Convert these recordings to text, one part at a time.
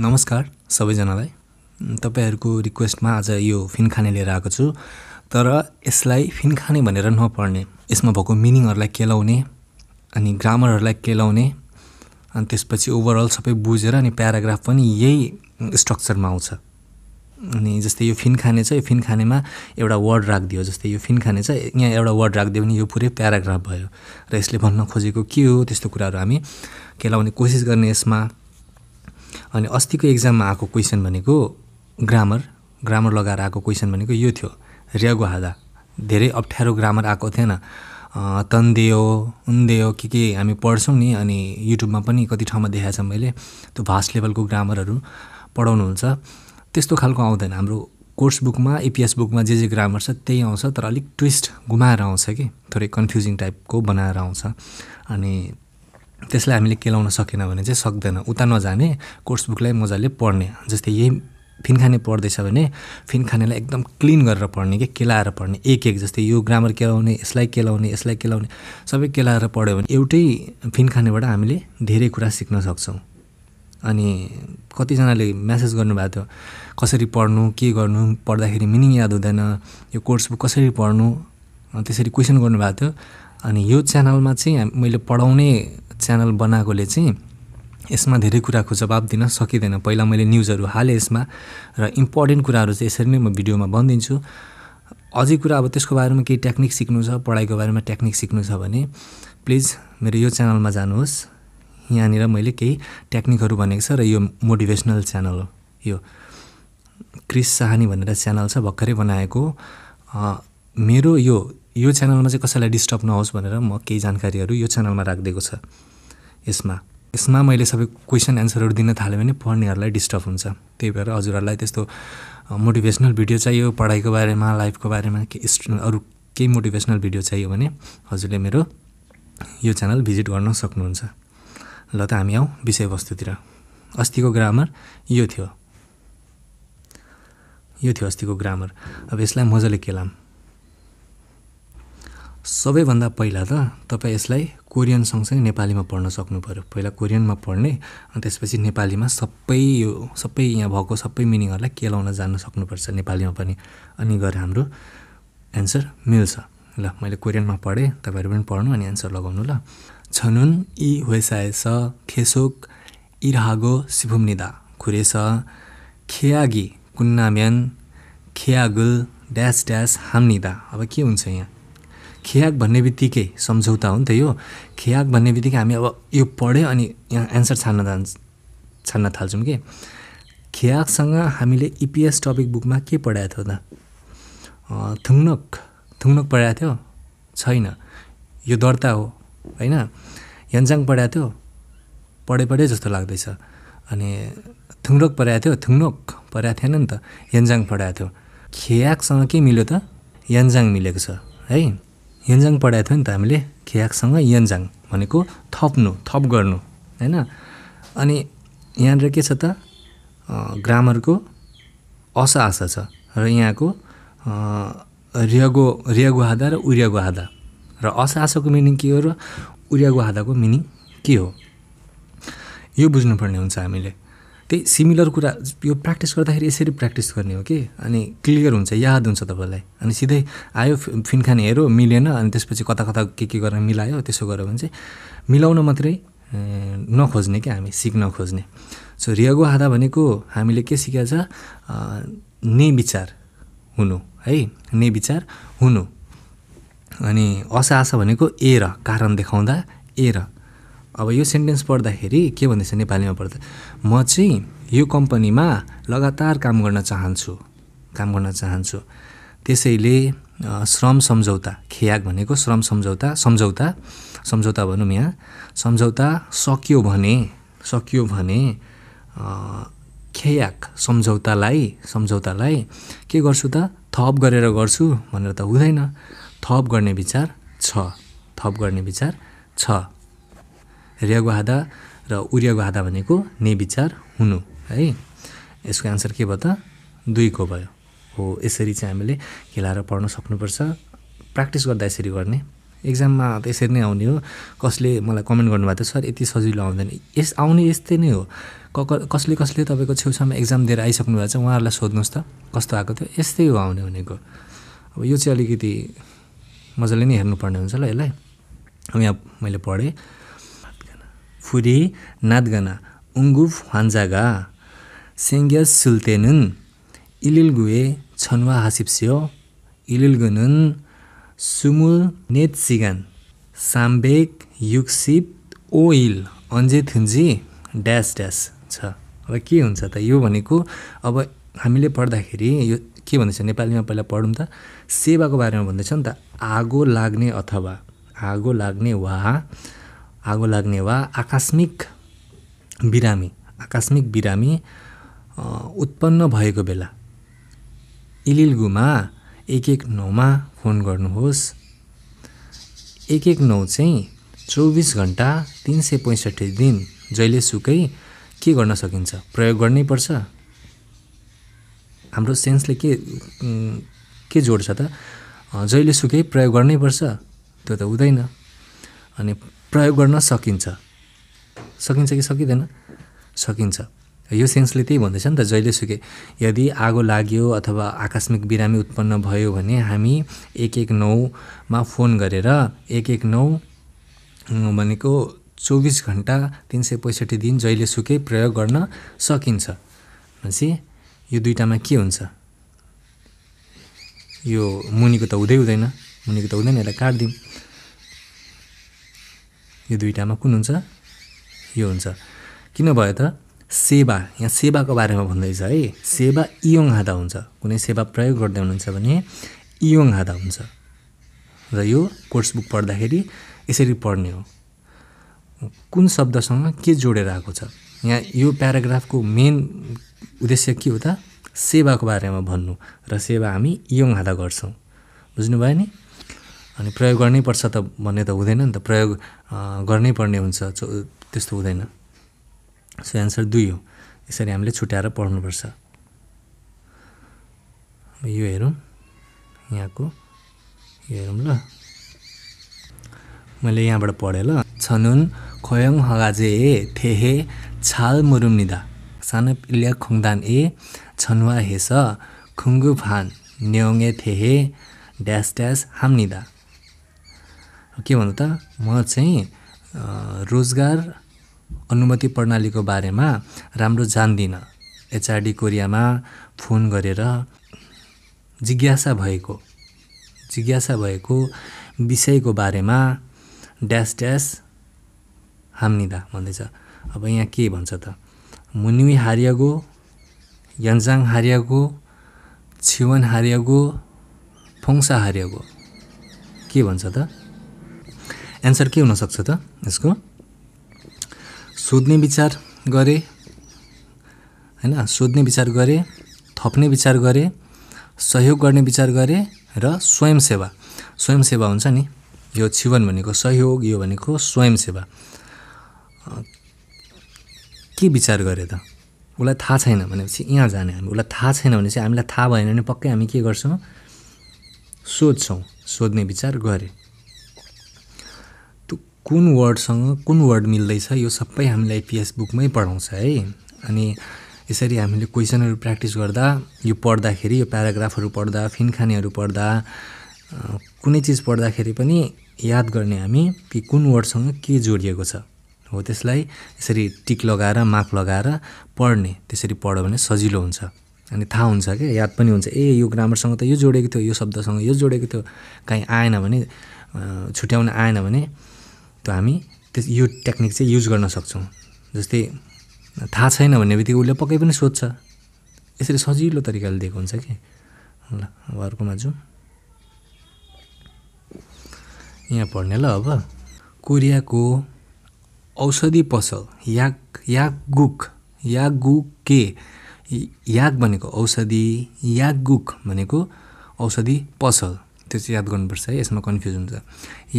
नमस्कार सबैजनालाई तपाईँहरूको रिक्वेस्टमा आज यो फिन खाने लिएर आएको छु तर यसलाई फिन खाने भनेर नपढ्ने यसमा भएको मिनिङहरूलाई केलाउने अनि ग्रामरहरूलाई केलाउने अनि त्यसपछि ओभरअल सबै बुझेर अनि प्याराग्राफ पनि यही स्ट्रक्चरमा आउँछ अनि जस्तै यो फिन खाने छ यो फिन खानेमा एउटा वर्ड राखिदियो जस्तै यो फिन खाने छ यहाँ एउटा वर्ड राखिदियो भने यो पुरै प्याराग्राफ भयो र यसले भन्न खोजेको के हो त्यस्तो कुराहरू हामी केलाउने कोसिस गर्ने यसमा अनि अस्तिको एक्जाममा आएको क्वेसन भनेको ग्रामर ग्रामर लगाएर आएको क्वेसन भनेको यो थियो रेगो हादा धेरै अप्ठ्यारो ग्रामर आएको थिएन तन्देयो उन्देयो के के हामी पढ्छौँ नि अनि युट्युबमा पनि कति ठाउँमा देखाएको छ मैले त्यो भास्ट लेभलको ग्रामरहरू पढाउनुहुन्छ त्यस्तो खालको आउँदैन हाम्रो कोर्स बुकमा इपिएस बुकमा जे जे ग्रामर छ त्यही आउँछ तर अलिक ट्विस्ट घुमाएर आउँछ कि थोरै कन्फ्युजिङ टाइपको बनाएर आउँछ अनि त्यसलाई हामीले केलाउन सकेन भने चाहिँ सक्दैन उता नजाने कोर्स बुकलाई मजाले पढ्ने जस्तै यही फिनखाने पढ्दैछ भने फिनखानेलाई एकदम क्लिन गरेर पढ्ने कि केलाएर पढ्ने एक एक जस्तै यो ग्रामर केलाउने यसलाई केलाउने यसलाई केलाउने सबै केलाएर पढ्यो भने एउटै फिनखानेबाट हामीले धेरै कुरा सिक्न सक्छौँ अनि कतिजनाले म्यासेज गर्नुभएको थियो कसरी पढ्नु के गर्नु पढ्दाखेरि मिनिङ याद हुँदैन यो कोर्स बुक कसरी पढ्नु त्यसरी क्वेसन गर्नुभएको थियो अनि यो च्यानलमा चाहिँ मैले पढाउने च्यानल बनाएकोले चाहिँ यसमा धेरै कुराको जवाब दिन सकिँदैन पहिला मैले न्युजहरू हालेँ यसमा र इम्पोर्टेन्ट कुराहरू चाहिँ यसरी नै म भिडियोमा भनिदिन्छु अझै कुरा अब त्यसको बारेमा केही टेक्निक सिक्नु छ पढाइको बारेमा टेक्निक सिक्नु छ भने प्लिज मेरो यो च्यानलमा जानुहोस् यहाँनिर मैले केही टेक्निकहरू भनेको छ र यो मोटिभेसनल च्यानल हो यो क्रिस साहानी भनेर च्यानल छ भर्खरै बनाएको मेरो यो यो च्यानलमा चाहिँ कसैलाई डिस्टर्ब नहोस् भनेर म केही जानकारीहरू यो च्यानलमा राखिदिएको छ यसमा यसमा मैले सबै क्वेसन एन्सरहरू दिन थालेँ भने पढ्नेहरूलाई डिस्टर्ब हुन्छ त्यही भएर हजुरहरूलाई त्यस्तो मोटिभेसनल भिडियो चाहियो पढाइको बारेमा लाइफको बारेमा के अरू केही मोटिभेसनल भिडियो चाहियो भने हजुरले मेरो यो च्यानल भिजिट गर्न सक्नुहुन्छ ल त हामी आउँ विषयवस्तुतिर अस्तिको ग्रामर यो थियो यो थियो अस्तिको ग्रामर अब यसलाई मजाले केलाम सबैभन्दा पहिला त तपाईँ यसलाई कोरियन सँगसँगै नेपालीमा पढ्न सक्नु पऱ्यो पहिला कोरियनमा पढ्ने अनि त्यसपछि नेपालीमा सबै यो सबै यहाँ भएको सबै मिनिङहरूलाई केलाउन जान्न सक्नुपर्छ नेपालीमा पनि अनि गएर हाम्रो एन्सर मिल्छ ल मैले कोरियनमा पढेँ तपाईँहरू पनि पढ्नु अनि एन्सर लगाउनु ल छनुन इ स खेसोक इरहागो सिभुम्निदा खुरेस खेयागी कुन्नाम्यान खेयागुल ड्यास ड्यास हाम्निदा अब के हुन्छ यहाँ खियाक भन्ने बित्तिकै सम्झौता हो नि त यो खियाक भन्ने बित्तिकै हामी अब यो पढ्यो अनि यहाँ एन्सर छान्न जान्छ छान्न थाल्छौँ कि खियाकसँग हामीले इपिएस टपिक बुकमा के पढाएको थियो त थुङ्नक थुङ्नक पढाएको थियो छैन यो दर्ता हो होइन यन्जाङ पढाएको थियो पढे पढे जस्तो लाग्दैछ अनि थुङ्रोक पढाएको थियो थुङ्नोक पढाएको थिएन नि त यन्जाङ पढाएको थियो खियाकसँग के मिल्यो त यन्जाङ मिलेको छ है यन्जाङ पढाएको थियौँ नि त हामीले खियाकसँग यन्जाङ भनेको थप्नु थप गर्नु होइन अनि यहाँनिर के छ त ग्रामरको अस आशा छ र यहाँको रियागो रियागुहादा र हादा र अस आशाको मिनिङ के हो र हादाको मिनिङ के हो यो बुझ्नुपर्ने हुन्छ हामीले त्यही सिमिलर कुरा यो प्र्याक्टिस गर्दाखेरि यसरी प्र्याक्टिस गर्ने हो कि अनि क्लियर हुन्छ याद हुन्छ तपाईँलाई अनि सिधै आयो फिनखान हेऱ्यो मिलेन अनि त्यसपछि कता कता के के गरेर मिलायो त्यसो गऱ्यो भने चाहिँ मिलाउन मात्रै नखोज्ने क्या हामी सिक्न खोज्ने सो रियागो आधा भनेको हामीले के सिकेको छ ने विचार हुनु है ने विचार हुनु अनि असा आशा भनेको ए र कारण देखाउँदा ए र अब यो सेन्टेन्स पढ्दाखेरि के भन्दैछ नेपालीमा पढ्दा म चाहिँ यो कम्पनीमा लगातार काम गर्न चाहन्छु काम गर्न चाहन्छु त्यसैले श्रम सम्झौता खेयाक भनेको श्रम सम्झौता सम्झौता सम्झौता भनौँ यहाँ सम्झौता सकियो भने सकियो भने खेयाक सम्झौतालाई सम्झौतालाई के गर्छु त थप गरेर गर्छु भनेर त हुँदैन थप गर्ने विचार छ थप गर्ने विचार छ रेगुहादा र उर्यगुहादा भनेको नेविचार हुनु है यसको एन्सर के भयो त दुईको भयो हो यसरी चाहिँ हामीले खेलाएर पढ्न सक्नुपर्छ प्र्याक्टिस गर्दा यसरी गर्ने एक्जाममा त यसरी नै आउने हो कसले मलाई कमेन्ट गर्नुभएको थियो सर यति सजिलो आउँदैन यस आउने यस्तै नै हो क कसले कसले तपाईँको छेउछाउमा एक्जाम दिएर आइसक्नु भएको छ उहाँहरूलाई सोध्नुहोस् त कस्तो आएको थियो यस्तै हो आउने भनेको अब यो चाहिँ अलिकति मजाले नै हेर्नुपर्ने हुन्छ ल यसलाई अब यहाँ मैले पढेँ फुरी नाथगना उङ्गुफ हान्जागा सेङ्गेज सुल्तेनुन इलिलगुए छवा हासिप सिओ इलिलगनुन सुमुल नेत सिगान साम्बेक युक्सिप ओल अन्जे थुन्जी ड्यास ड्यास छ अब के हुन्छ त यो भनेको अब हामीले पढ्दाखेरि यो के भन्दैछ नेपालीमा पहिला पढौँ त सेवाको बारेमा भन्दैछ नि त आगो लाग्ने अथवा आगो लाग्ने वा आगो लाग्ने वा आकस्मिक बिरामी आकस्मिक बिरामी उत्पन्न भएको बेला इलिलगुमा एक एक नौमा फोन गर्नुहोस् एक एक नौ चाहिँ चौबिस घन्टा तिन सय पैँसठी दिन जहिलेसुकै के गर्न सकिन्छ प्रयोग गर्नैपर्छ हाम्रो सेन्सले के के जोड्छ त जहिलेसुकै प्रयोग गर्नैपर्छ त्यो त हुँदैन अनि प्रयोग गर्न सकिन्छ सकिन्छ कि सकिँदैन सकिन्छ यो सेन्सले त्यही भन्दैछ नि त जहिले सुके यदि आगो लाग्यो अथवा आकस्मिक बिरामी उत्पन्न भयो भने हामी एक एक नौमा फोन गरेर एक एक नौ भनेको चौबिस घन्टा तिन सय पैँसठी दिन जहिलेसुकै प्रयोग गर्न सकिन्छ भनेपछि यो दुइटामा के हुन्छ यो मुनिको त हुँदै हुँदैन मुनिको त हुँदैन यसलाई काटिदिउँ यो दुइटामा कुन हुन्छ यो हुन्छ किन भयो त सेवा यहाँ सेवाको बारेमा भन्दैछ है सेवा इयोङ हादा हुन्छ कुनै सेवा प्रयोग गर्दै हुनुहुन्छ भने इयोङ हादा हुन्छ र यो कोर्स बुक पढ्दाखेरि यसरी पढ्ने हो कुन शब्दसँग के जोडेर आएको छ यहाँ यो प्याराग्राफको मेन उद्देश्य के हो त सेवाको बारेमा भन्नु र सेवा हामी इयोङ हादा गर्छौँ बुझ्नुभयो नि अनि प्रयोग गर्नै पर्छ त भन्ने त हुँदैन नि त प्रयोग गर्नै पर्ने हुन्छ त्यस्तो हुँदैन सो एन्सर दुई हो यसरी हामीले छुट्याएर पढ्नुपर्छ यो हेरौँ यहाँको यो हेरौँ ल मैले यहाँबाट पढेँ ल छनुन खोयङ हगाजे ए थेहे छाल मुरुम निदा सानो इल्या खुङदान ए छनुवा हेस खुङ्गु भान थे थेहे ड्यास ड्यास हाम हामनिदा के भन्नु त म चाहिँ रोजगार अनुमति प्रणालीको बारेमा राम्रो जान्दिनँ एचआरडी कोरियामा फोन गरेर जिज्ञासा भएको जिज्ञासा भएको विषयको बारेमा ड्यास ड्यास हाम्निदा भन्दैछ अब यहाँ के भन्छ त मुनिमी हारियागो यन्जाङ हारियागो छिवन हारियागो फोङसा हारियागो के भन्छ त एन्सर के हुनसक्छ त यसको सोध्ने विचार गरे होइन सोध्ने विचार गरे थप्ने विचार गरे सहयोग गर्ने विचार गरे र स्वयंसेवा स्वयंसेवा हुन्छ नि यो जीवन भनेको सहयोग यो भनेको स्वयंसेवा के विचार गरे त उसलाई थाहा छैन भनेपछि यहाँ जाने हामी उसलाई थाहा छैन भने चाहिँ हामीलाई थाहा भएन भने पक्कै हामी के गर्छौँ सोध्छौँ सोध्ने विचार गरेँ कुन वर्डसँग कुन वर्ड मिल्दैछ यो सबै हामीलाई पिएस बुकमै पढाउँछ है अनि यसरी हामीले क्वेसनहरू प्र्याक्टिस गर्दा यो पढ्दाखेरि यो प्याराग्राफहरू पढ्दा फिनखानेहरू पढ्दा कुनै चिज पढ्दाखेरि पनि याद गर्ने हामी कि कुन वर्डसँग के जोडिएको छ हो त्यसलाई यसरी टिक लगाएर मार्क लगाएर पढ्ने त्यसरी पढ्यो भने सजिलो हुन्छ अनि थाहा हुन्छ क्या याद पनि हुन्छ ए यो ग्रामरसँग त यो जोडेको थियो यो शब्दसँग यो जोडेको थियो काहीँ आएन भने छुट्याउन आएन भने त हामी त्यस यो टेक्निक चाहिँ युज गर्न सक्छौँ जस्तै थाहा छैन भन्ने बित्तिकै उसले पक्कै पनि सोध्छ यसरी सजिलो तरिकाले दिएको हुन्छ कि ल अब अर्कोमा जाउँ यहाँ पढ्ने ल अब कोरियाको औषधि पसल याक यागुक यागुक के याक भनेको औषधि गुक भनेको औषधि पसल त्यो चाहिँ याद गर्नुपर्छ है यसमा कन्फ्युज हुन्छ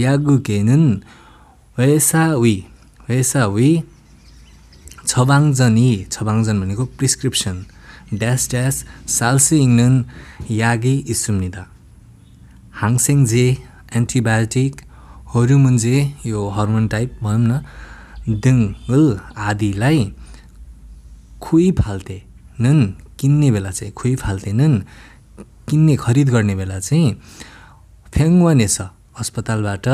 यागुकेन वेसावी वेसावी छवाङजनी छवाङजन भनेको प्रिस्क्रिप्सन ड्यास ड्यास साल्सी इङ्गन यागी इसुम्निदा हाङसेङ जे एन्टिबायोटिक होरुमुन्जे यो हर्मोन टाइप भनौँ न दिङ्गल आदिलाई खुइ नुन किन्ने बेला चाहिँ खुइ नुन किन्ने खरिद गर्ने बेला चाहिँ फ्याङ्वानेछ अस्पतालबाट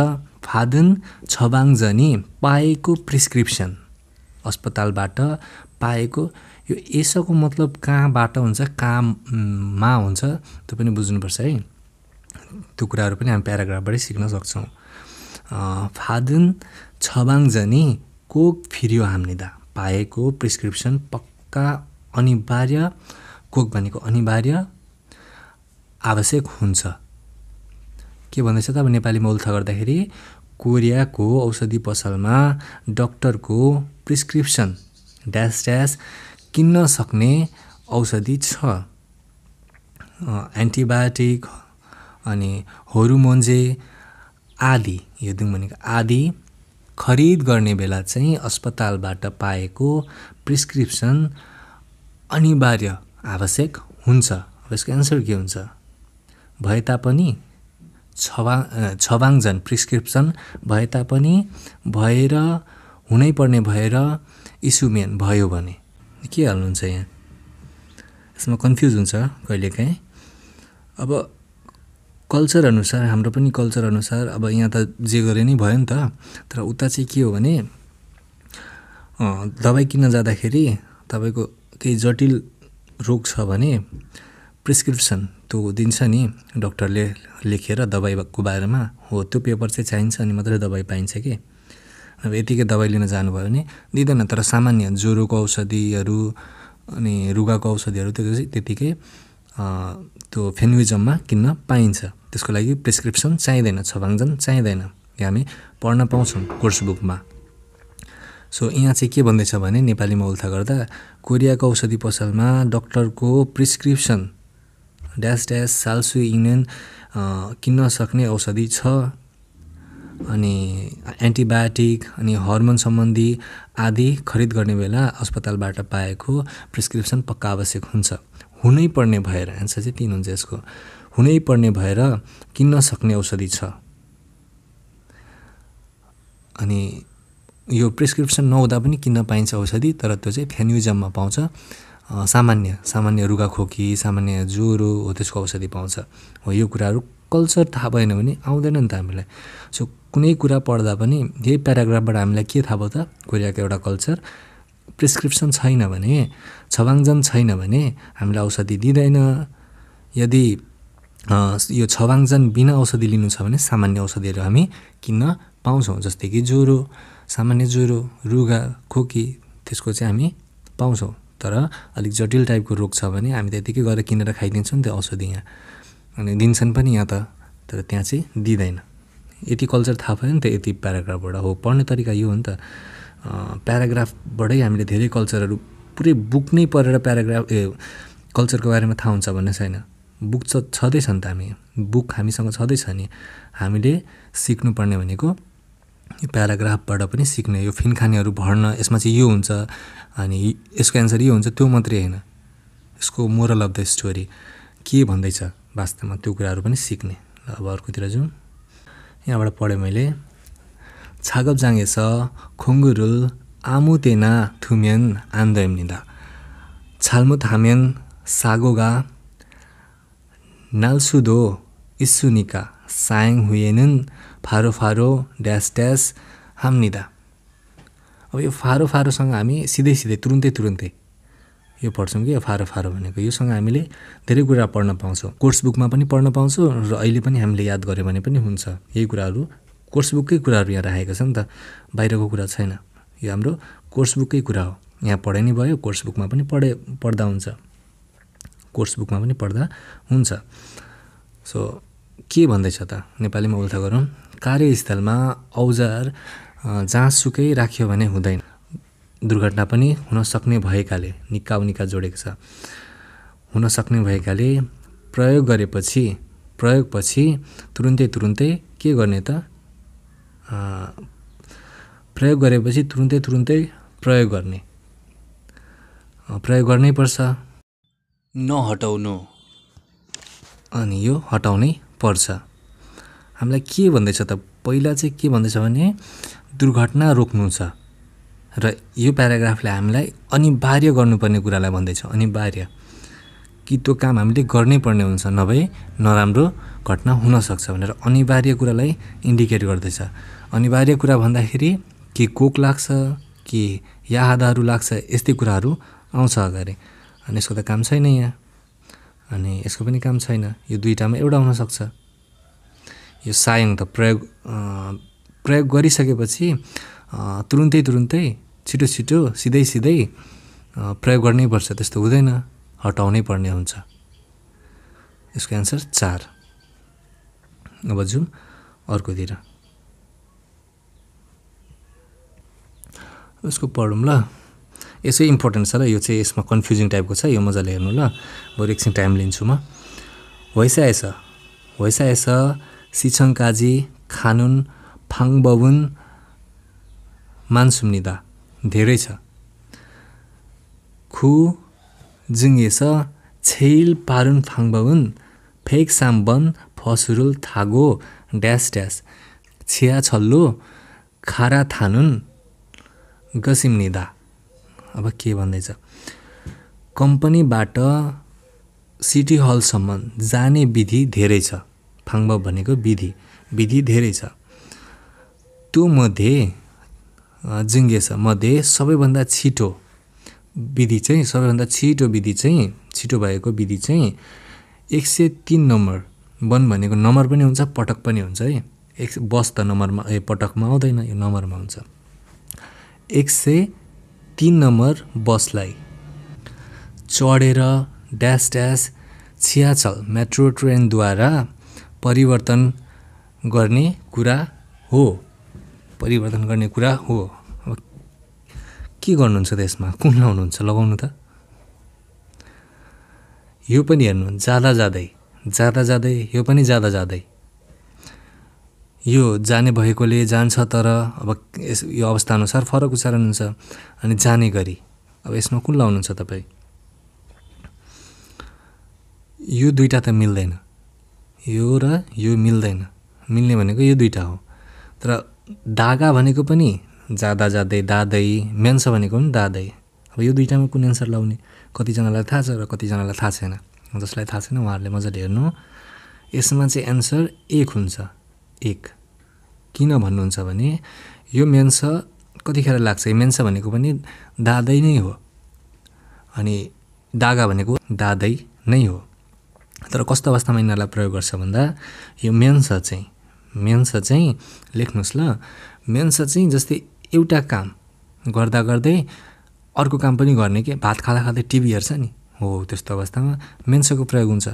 फादन छबाङजनी पाएको प्रिस्क्रिप्सन अस्पतालबाट पाएको यो यसको मतलब कहाँबाट हुन्छ कहाँमा हुन्छ त्यो पनि बुझ्नुपर्छ है त्यो कुराहरू पनि हामी प्याराग्राफबाटै सिक्न सक्छौँ फादन छबाङजनी कोक फिरियो दा पाएको प्रिस्क्रिप्सन पक्का अनिवार्य कोक भनेको अनिवार्य आवश्यक हुन्छ के भन्दैछ त अब नेपालीमा उल्था गर्दाखेरि कोरियाको औषधि पसलमा डक्टरको प्रिस्क्रिप्सन ड्यास ड्यास किन्न सक्ने औषधि छ एन्टिबायोटिक अनि होरुमोन्जे आदि यो दिन भनेको आदि खरिद गर्ने बेला चाहिँ अस्पतालबाट पाएको प्रिस्क्रिप्सन अनिवार्य आवश्यक हुन्छ यसको एन्सर के हुन्छ भए तापनि छवा झन् प्रिस्क्रिप्सन भए तापनि भएर हुनैपर्ने भएर मेन भयो भने के हाल्नुहुन्छ यहाँ यसमा कन्फ्युज हुन्छ कहिलेकाहीँ अब कल्चर अनुसार हाम्रो पनि कल्चर अनुसार अब यहाँ त जे गरे नै भयो नि त तर उता चाहिँ के हो भने दबाई किन्न जाँदाखेरि तपाईँको केही जटिल रोग छ भने प्रिस्क्रिप्सन त्यो दिन्छ नि डक्टरले लेखेर दबाईको बारेमा हो त्यो पेपर चाहिँ चाहिन्छ अनि मात्रै दबाई पाइन्छ कि अब यतिकै दबाई लिन जानुभयो भने दिँदैन तर सामान्य ज्वरोको औषधिहरू अनि रुगाको औषधिहरू त्यो चाहिँ त्यतिकै त्यो फेन्विजममा किन्न पाइन्छ त्यसको लागि प्रिस्क्रिप्सन चाहिँदैन छभाङ्जन चाहिँदैन यो हामी पढ्न पाउँछौँ कोर्स बुकमा सो यहाँ चाहिँ के भन्दैछ भने नेपालीमा उल्था गर्दा कोरियाको औषधि पसलमा डक्टरको प्रिस्क्रिप्सन ड्यास ड्यास सालसु इङ्नेन किन्न सक्ने औषधि छ अनि एन्टिबायोटिक अनि हर्मोन सम्बन्धी आदि खरिद गर्ने बेला अस्पतालबाट पाएको प्रिस्क्रिप्सन पक्का आवश्यक हुन्छ हुनै पर्ने भएर एन्सर चाहिँ तिन हुन्छ यसको हुनै पर्ने भएर किन्न सक्ने औषधि छ अनि यो प्रिस्क्रिप्सन नहुँदा पनि किन्न पाइन्छ औषधि तर त्यो चाहिँ फेन्युजममा पाउँछ सामान्य सामान्य रुगाखोकी सामान्य ज्वरो हो त्यसको औषधि पाउँछ हो यो कुराहरू कल्चर थाहा भएन भने आउँदैन नि त हामीलाई सो कुनै कुरा पढ्दा पनि यही प्याराग्राफबाट हामीलाई के थाहा भयो त कोरियाको एउटा कल्चर प्रिस्क्रिप्सन छैन भने छवाङजन छैन भने हामीलाई औषधि दिँदैन यदि यो छवाङजन बिना औषधि लिनु छ भने सामान्य औषधिहरू हामी किन्न पाउँछौँ जस्तै कि ज्वरो सामान्य ज्वरो रुगा खोकी त्यसको चाहिँ हामी पाउँछौँ तर अलिक जटिल टाइपको रोग छ भने हामी त्यतिकै गएर किनेर खाइदिन्छौँ नि त्यो औषधि यहाँ अनि दिन्छन् पनि यहाँ त तर त्यहाँ चाहिँ दिँदैन यति कल्चर थाहा भयो नि त यति प्याराग्राफबाट हो पढ्ने तरिका यो हो नि त प्याराग्राफबाटै हामीले धेरै कल्चरहरू पुरै बुक नै पढेर प्याराग्राफ ए कल्चरको बारेमा थाहा हुन्छ भन्ने छैन बुक त छँदैछ नि त हामी बुक हामीसँग छँदैछ नि हामीले सिक्नुपर्ने भनेको यो प्याराग्राफबाट पनि सिक्ने यो फिनखानेहरू भर्न यसमा चाहिँ यो हुन्छ अनि यसको एन्सर यो हुन्छ त्यो मात्रै होइन यसको मोरल अफ द स्टोरी के भन्दैछ वास्तवमा त्यो कुराहरू पनि सिक्ने ल अब अर्कोतिर जाउँ यहाँबाट पढेँ मैले छागप जाँगेछ खुङ्गुरुल आमुतेना थुम्यन आन्दयम निदा छालमुत हाम्यन सागोगा नाल्सुदो इसुनिका सायङ हुएनन् फारो फारो ड्यास ड्यास हामनिदा अब यो फारो फारोसँग हामी सिधै सिधै तुरुन्तै तुरुन्तै यो पढ्छौँ कि फारो फारो भनेको योसँग हामीले धेरै कुरा पढ्न पाउँछौँ कोर्स बुकमा पनि पढ्न पाउँछौँ र अहिले पनि हामीले याद गऱ्यो भने पनि हुन्छ यही कुराहरू कोर्स बुककै कुराहरू यहाँ राखेको छ नि त बाहिरको कुरा छैन यो हाम्रो कोर्स बुककै कुरा हो यहाँ पढाइ नै भयो कोर्स बुकमा पनि पढे पढ्दा हुन्छ कोर्स बुकमा पनि पढ्दा हुन्छ सो के भन्दैछ त नेपालीमा उल्था गरौँ कार्यस्थलमा औजार जहाँसुकै राख्यो भने हुँदैन दुर्घटना पनि हुनसक्ने भएकाले निक्का उनिका जोडेको छ हुनसक्ने भएकाले प्रयोग गरेपछि प्रयोगपछि तुरुन्तै तुरुन्तै के गर्ने त प्रयोग गरेपछि तुरुन्तै तुरुन्तै प्रयोग गर्ने प्रयोग गर्नै गर्नैपर्छ नहटाउनु अनि यो हटाउनै पर्छ हामीलाई के भन्दैछ त पहिला चाहिँ के भन्दैछ भने दुर्घटना रोक्नु छ र यो प्याराग्राफले हामीलाई अनिवार्य गर्नुपर्ने कुरालाई भन्दैछ अनिवार्य कि त्यो काम हामीले गर्नै पर्ने हुन्छ नभए नराम्रो घटना हुनसक्छ भनेर अनिवार्य कुरालाई इन्डिकेट गर्दैछ अनिवार्य कुरा भन्दाखेरि के कोक लाग्छ के यादहरू लाग्छ यस्तै कुराहरू आउँछ अगाडि अनि यसको त काम छैन यहाँ अनि यसको पनि काम छैन यो दुइटामा एउटा हुनसक्छ यो सायङ त प्रयोग प्रयोग गरिसकेपछि तुरुन्तै तुरुन्तै छिटो छिटो सिधै सिधै प्रयोग गर्नै पर्छ त्यस्तो हुँदैन हटाउनै पर्ने हुन्छ यसको एन्सर चार अब जाउँ अर्कोतिर यसको पढौँ ल यसो इम्पोर्टेन्ट छ ल यो चाहिँ यसमा कन्फ्युजिङ टाइपको छ यो मजाले हेर्नु ल बरु एकछिन टाइम लिन्छु म भइसकेछ आएछ सिछङकाजी खानुन फाङबबुन मानसुम्निदा धेरै छ खु जुङ्गेस छेल पारुन फाङबबुन फेक साम्बन फसुरुल थागो ड्यास ड्यास छिया छल्लो खारा थानुन गसिम्निदा अब के भन्दैछ कम्पनीबाट सिटी हलसम्म जाने विधि धेरै छ फाङ्बा भनेको विधि विधि धेरै छ त्यो मध्ये जिङ्गे छ मध्ये सबैभन्दा छिटो विधि चाहिँ सबैभन्दा छिटो विधि चाहिँ छिटो भएको विधि चाहिँ एक सय तिन नम्बर वन भनेको नम्बर पनि हुन्छ पटक पनि हुन्छ है एक बस त नम्बरमा ए पटकमा आउँदैन यो नम्बरमा हुन्छ एक सय तिन नम्बर बसलाई चढेर ड्यास ड्यास छियाछल मेट्रो ट्रेनद्वारा परिवर्तन गर्ने कुरा हो परिवर्तन गर्ने कुरा हो अब के गर्नुहुन्छ त यसमा कुन लाउनुहुन्छ लगाउनु त यो पनि हेर्नु जाँदा जाँदै जाँदा जाँदै यो पनि जाँदा जाँदै यो जाने भएकोले जान्छ तर अब यस यो अवस्थाअनुसार फरक उच्चारण हुन्छ अनि जाने गरी अब यसमा कुन लाउनुहुन्छ तपाईँ यो दुइटा त मिल्दैन यो र यो मिल्दैन मिल्ने भनेको यो दुइटा हो तर दागा भनेको पनि जाँदा जाँदै दादै मेन्स भनेको पनि दादै अब यो दुइटामा कुन एन्सर लाउने कतिजनालाई थाहा छ र कतिजनालाई थाहा छैन जसलाई थाहा छैन उहाँहरूले मजाले हेर्नु यसमा चाहिँ एन्सर एक हुन्छ एक किन भन्नुहुन्छ भने यो मेन्स कतिखेर लाग्छ यो मेन्स भनेको पनि दादै नै हो अनि दागा भनेको दादै नै हो तर कस्तो अवस्थामा यिनीहरूलाई प्रयोग गर्छ भन्दा यो मेन्स चाहिँ मेन्स चाहिँ लेख्नुहोस् ल मेन्स चाहिँ जस्तै एउटा काम गर्दा गर्दै अर्को काम पनि गर्ने के भात खाँदा खाँदै टिभी हेर्छ नि हो त्यस्तो अवस्थामा मेन्सको प्रयोग हुन्छ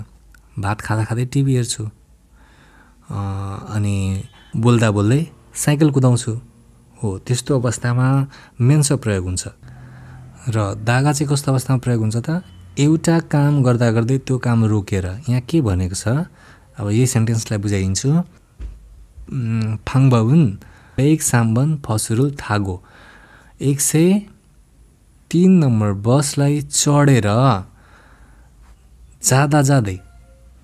भात खाँदा खाँदै टिभी हेर्छु अनि बोल्दा बोल्दै साइकल कुदाउँछु हो त्यस्तो अवस्थामा मेन्स प्रयोग हुन्छ र दागा चाहिँ कस्तो अवस्थामा प्रयोग हुन्छ त एउटा काम गर्दा गर्दै त्यो काम रोकेर यहाँ के भनेको छ अब यही सेन्टेन्सलाई बुझाइदिन्छु फाङबाबुन एक साम्बन फसुरुल थागो एक सय तिन नम्बर बसलाई चढेर जाँदा जाँदै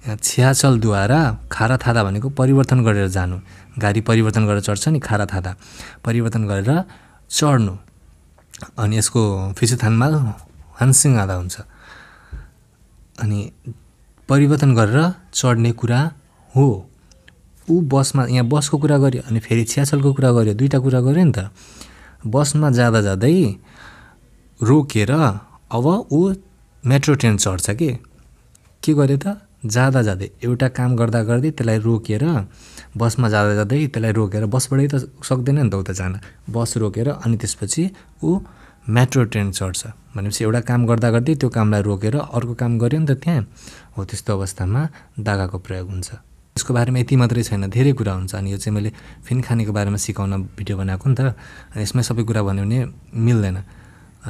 छियाचलद्वारा खारा थादा भनेको परिवर्तन गरेर जानु गाडी परिवर्तन गरेर चढ्छ नि खारा थादा परिवर्तन गरेर चढ्नु अनि यसको फिसुथानमा हानसिङ आधा हुन्छ अनि परिवर्तन गरेर चढ्ने कुरा हो ऊ बसमा यहाँ बसको कुरा गऱ्यो अनि फेरि छ्यासलको कुरा गऱ्यो दुईवटा कुरा गऱ्यो नि त बसमा जाँदा जाँदै रोकेर अब ऊ मेट्रो ट्रेन चढ्छ कि के गर्यो त जाँदा जाँदै एउटा काम गर्दा गर्दै त्यसलाई रोकेर बसमा जाँदा जाँदै त्यसलाई रोकेर बसबाटै त सक्दैन नि त उता जान बस रोकेर अनि त्यसपछि ऊ मेट्रो ट्रेन चढ्छ भनेपछि एउटा काम गर्दा गर्दै त्यो कामलाई रोकेर अर्को काम गऱ्यो नि त त्यहाँ हो त्यस्तो अवस्थामा दागाको प्रयोग हुन्छ यसको बारेमा यति मात्रै छैन धेरै कुरा हुन्छ अनि यो चाहिँ मैले फिन खानेको बारेमा सिकाउन भिडियो बनाएको नि त अनि यसमा सबै कुरा भन्यो भने मिल्दैन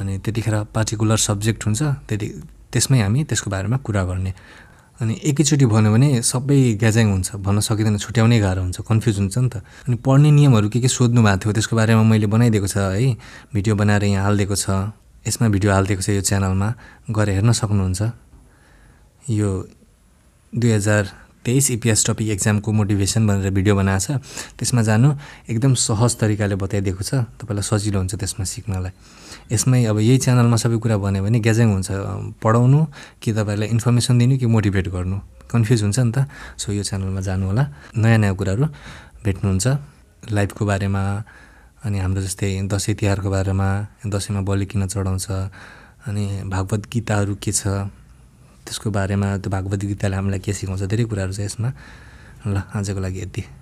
अनि त्यतिखेर पार्टिकुलर सब्जेक्ट हुन्छ त्यति त्यसमै हामी त्यसको बारेमा कुरा गर्ने अनि एकैचोटि भन्यो भने सबै ग्याजाङ हुन्छ भन्न सकिँदैन छुट्याउने गाह्रो हुन्छ कन्फ्युज हुन्छ नि त अनि पढ्ने नियमहरू के के सोध्नु भएको थियो त्यसको बारेमा मैले बनाइदिएको छ है भिडियो बनाएर यहाँ हालिदिएको छ यसमा भिडियो हालिदिएको छ यो च्यानलमा गएर हेर्न सक्नुहुन्छ यो दुई हजार तेइस इपिएस टपिक एक्जामको मोटिभेसन भनेर भिडियो बनाएको छ त्यसमा जानु एकदम सहज तरिकाले बताइदिएको छ तपाईँलाई सजिलो हुन्छ त्यसमा सिक्नलाई यसमै अब यही च्यानलमा सबै कुरा भन्यो भने ग्याजाङ हुन्छ पढाउनु कि तपाईँलाई इन्फर्मेसन दिनु कि मोटिभेट गर्नु कन्फ्युज हुन्छ नि त सो यो च्यानलमा जानु होला नयाँ नयाँ कुराहरू भेट्नुहुन्छ लाइफको बारेमा अनि हाम्रो जस्तै दसैँ तिहारको बारेमा दसैँमा बलि किन चढाउँछ अनि भागवत गीताहरू के छ त्यसको बारेमा त्यो भागवत गीताले हामीलाई के सिकाउँछ धेरै कुराहरू छ यसमा ल आजको लागि यति